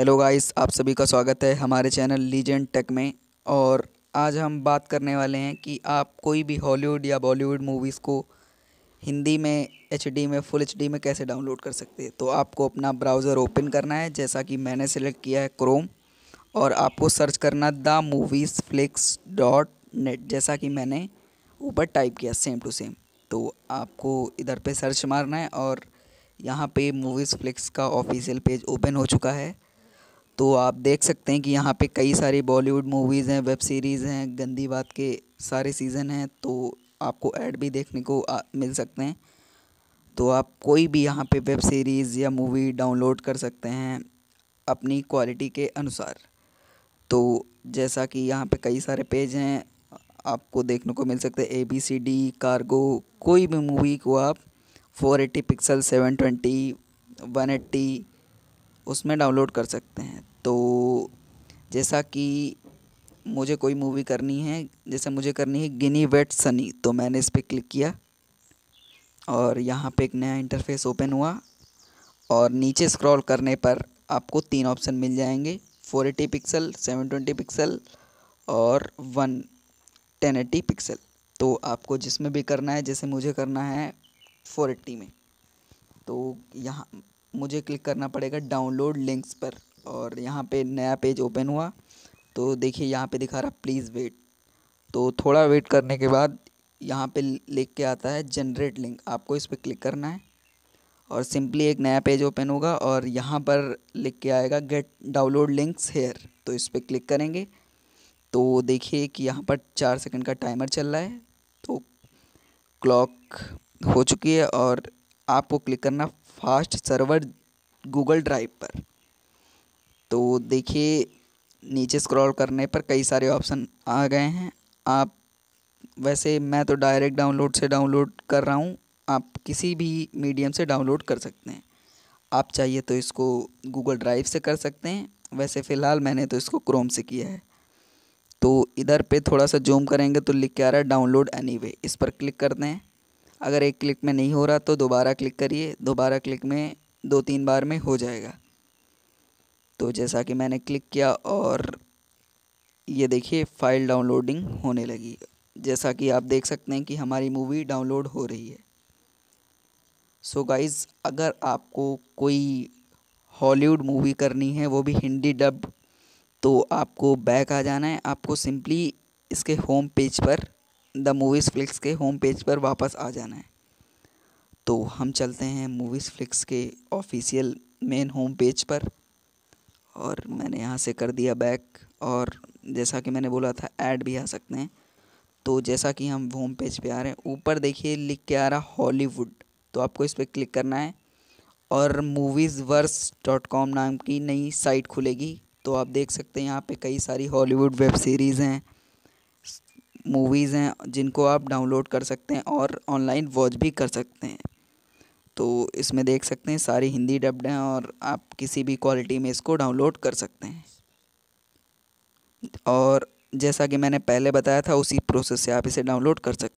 hello guys आप सभी का स्वागत है हमारे चैनल लीजेंड टेक में और आज हम बात करने वाले हैं कि आप कोई भी हॉलीवुड या बॉलीवुड मूवीज़ को हिंदी में एच में फुल एच में कैसे डाउनलोड कर सकते हैं तो आपको अपना ब्राउज़र ओपन करना है जैसा कि मैंने सेलेक्ट किया है क्रोम और आपको सर्च करना the movies flix dot net जैसा कि मैंने ऊपर टाइप किया सेम टू सेम तो आपको इधर पे सर्च मारना है और यहाँ पे मूवीज़ फ्लिक्स का ऑफिशियल पेज ओपन हो चुका है तो आप देख सकते हैं कि यहाँ पे कई सारी बॉलीवुड मूवीज़ हैं वेब सीरीज़ हैं गंदी बात के सारे सीज़न हैं तो आपको ऐड भी देखने को आ, मिल सकते हैं तो आप कोई भी यहाँ पे वेब सीरीज़ या मूवी डाउनलोड कर सकते हैं अपनी क्वालिटी के अनुसार तो जैसा कि यहाँ पे कई सारे पेज हैं आपको देखने को मिल सकते हैं A B C D cargo कोई भी मूवी को आप four eighty pixel seven twenty one eighty उसमें डाउनलोड कर सकते हैं तो जैसा कि मुझे कोई मूवी करनी है जैसे मुझे करनी है गिनी वेट सनी तो मैंने इस पर क्लिक किया और यहाँ पे एक नया इंटरफेस ओपन हुआ और नीचे स्क्रॉल करने पर आपको तीन ऑप्शन मिल जाएंगे 480 पिक्सल 720 पिक्सल और 1080 पिक्सल तो आपको जिसमें भी करना है जैसे मुझे करना है 480 में तो यहाँ मुझे क्लिक करना पड़ेगा डाउनलोड लिंक्स पर और यहाँ पे नया पेज ओपन हुआ तो देखिए यहाँ पे दिखा रहा प्लीज़ वेट तो थोड़ा वेट करने के बाद यहाँ पे लिख के आता है जनरेट लिंक आपको इस पर क्लिक करना है और सिंपली एक नया पेज ओपन होगा और यहाँ पर लिख के आएगा गेट डाउनलोड लिंक्स हेयर तो इस पर क्लिक करेंगे तो देखिए कि यहाँ पर चार सेकंड का टाइमर चल रहा है तो क्लॉक हो चुकी है और आपको क्लिक करना फास्ट सर्वर गूगल ड्राइव पर तो देखिए नीचे स्क्रॉल करने पर कई सारे ऑप्शन आ गए हैं आप वैसे मैं तो डायरेक्ट डाउनलोड से डाउनलोड कर रहा हूँ आप किसी भी मीडियम से डाउनलोड कर सकते हैं आप चाहिए तो इसको गूगल ड्राइव से कर सकते हैं वैसे फ़िलहाल मैंने तो इसको क्रोम से किया है तो इधर पे थोड़ा सा जूम करेंगे तो लिख के आ रहा है डाउनलोड वे इस पर क्लिक करते हैं अगर एक क्लिक में नहीं हो रहा तो दोबारा क्लिक करिए दोबारा क्लिक में दो तीन बार में हो जाएगा तो जैसा कि मैंने क्लिक किया और ये देखिए फ़ाइल डाउनलोडिंग होने लगी जैसा कि आप देख सकते हैं कि हमारी मूवी डाउनलोड हो रही है सो so गाइज़ अगर आपको कोई हॉलीवुड मूवी करनी है वो भी हिंदी डब तो आपको बैक आ जाना है आपको सिंपली इसके होम पेज पर द मूवीज़ फ्लिक्स के होम पेज पर वापस आ जाना है तो हम चलते हैं मूवीज़ फ्लिक्स के ऑफिशियल मेन होम पेज पर और मैंने यहाँ से कर दिया बैक और जैसा कि मैंने बोला था ऐड भी आ सकते हैं तो जैसा कि हम होम पेज पे आ रहे हैं ऊपर देखिए लिख के आ रहा हॉलीवुड तो आपको इस पर क्लिक करना है और मूवीज़ वर्स डॉट कॉम नाम की नई साइट खुलेगी तो आप देख सकते हैं यहाँ पे कई सारी हॉलीवुड वेब सीरीज़ हैं मूवीज़ हैं जिनको आप डाउनलोड कर सकते हैं और ऑनलाइन वॉच भी कर सकते हैं तो इसमें देख सकते हैं सारी हिंदी डब्ड हैं और आप किसी भी क्वालिटी में इसको डाउनलोड कर सकते हैं और जैसा कि मैंने पहले बताया था उसी प्रोसेस से आप इसे डाउनलोड कर सकते हैं